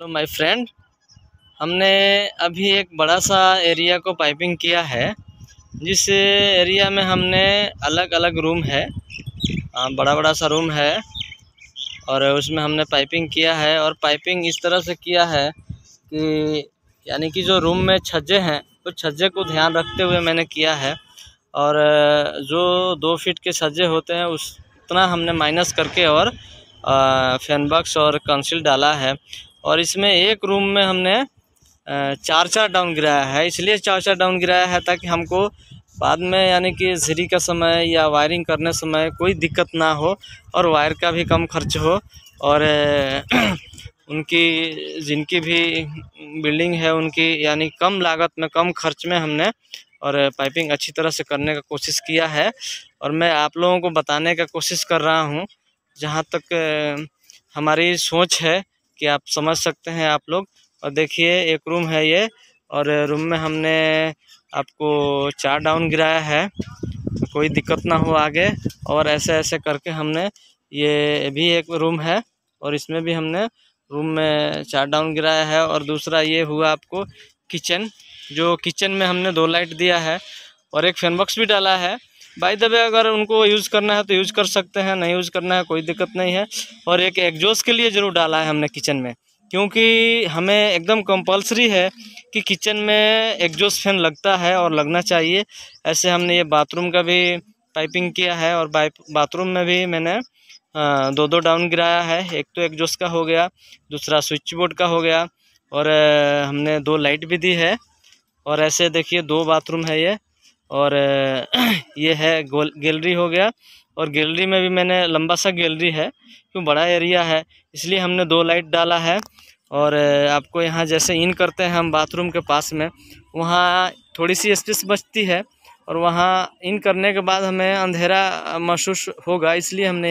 hello my friend हमने अभी एक बड़ा सा एरिया को पाइपिंग किया है जिस एरिया में हमने अलग अलग रूम है बड़ा बड़ा सा रूम है और उसमें हमने पाइपिंग किया है और पाइपिंग इस तरह से किया है कि यानी कि जो रूम में छज्जे हैं उस तो छज्जे को ध्यान रखते हुए मैंने किया है और जो दो फीट के छज्जे होते हैं उस उतना हमने माइनस करके और फैन बॉक्स और कंसिल डाला है और इसमें एक रूम में हमने चार चार डाउन गिराया है इसलिए चार चार डाउन गिराया है ताकि हमको बाद में यानी कि जरी का समय या वायरिंग करने समय कोई दिक्कत ना हो और वायर का भी कम खर्च हो और उनकी जिनकी भी बिल्डिंग है उनकी यानी कम लागत में कम खर्च में हमने और पाइपिंग अच्छी तरह से करने का कोशिश किया है और मैं आप लोगों को बताने का कोशिश कर रहा हूँ जहाँ तक हमारी सोच है कि आप समझ सकते हैं आप लोग और देखिए एक रूम है ये और रूम में हमने आपको चार डाउन गिराया है तो कोई दिक्कत ना हो आगे और ऐसे ऐसे करके हमने ये भी एक रूम है और इसमें भी हमने रूम में चार डाउन गिराया है और दूसरा ये हुआ आपको किचन जो किचन में हमने दो लाइट दिया है और एक फैन बॉक्स भी डाला है बाई दबे अगर उनको यूज़ करना है तो यूज़ कर सकते हैं नहीं यूज़ करना है कोई दिक्कत नहीं है और एक एग्जॉस्ट के लिए ज़रूर डाला है हमने किचन में क्योंकि हमें एकदम कंपलसरी है कि किचन में एग्जॉस्ट फैन लगता है और लगना चाहिए ऐसे हमने ये बाथरूम का भी पाइपिंग किया है और बाथरूम में भी मैंने दो दो डाउन गिराया है एक तो एग्जॉस्ट का हो गया दूसरा स्विच बोर्ड का हो गया और हमने दो लाइट भी दी है और ऐसे देखिए दो बाथरूम है ये और ये है गोल गैलरी हो गया और गैलरी में भी मैंने लंबा सा गैलरी है क्यों बड़ा एरिया है इसलिए हमने दो लाइट डाला है और आपको यहाँ जैसे इन करते हैं हम बाथरूम के पास में वहाँ थोड़ी सी स्पेस बचती है और वहाँ इन करने के बाद हमें अंधेरा महसूस होगा इसलिए हमने